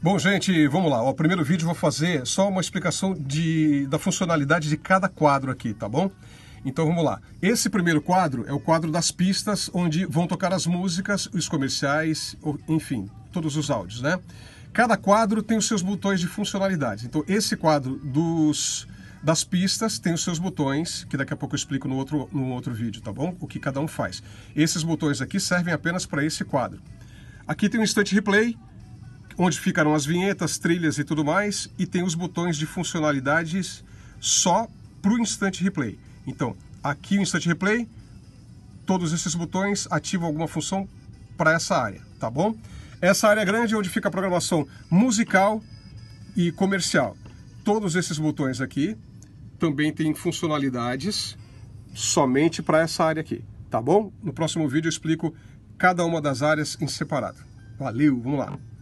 Bom, gente, vamos lá. O primeiro vídeo vou fazer só uma explicação de, da funcionalidade de cada quadro aqui, tá bom? Então vamos lá. Esse primeiro quadro é o quadro das pistas, onde vão tocar as músicas, os comerciais, enfim, todos os áudios, né? Cada quadro tem os seus botões de funcionalidade. Então esse quadro dos, das pistas tem os seus botões, que daqui a pouco eu explico no outro, no outro vídeo, tá bom? O que cada um faz. Esses botões aqui servem apenas para esse quadro. Aqui tem um instante replay, onde ficarão as vinhetas, trilhas e tudo mais, e tem os botões de funcionalidades só para o Instant Replay. Então, aqui o Instant Replay, todos esses botões ativam alguma função para essa área, tá bom? Essa área grande é onde fica a programação musical e comercial. Todos esses botões aqui também têm funcionalidades somente para essa área aqui, tá bom? No próximo vídeo eu explico cada uma das áreas em separado. Valeu, vamos lá!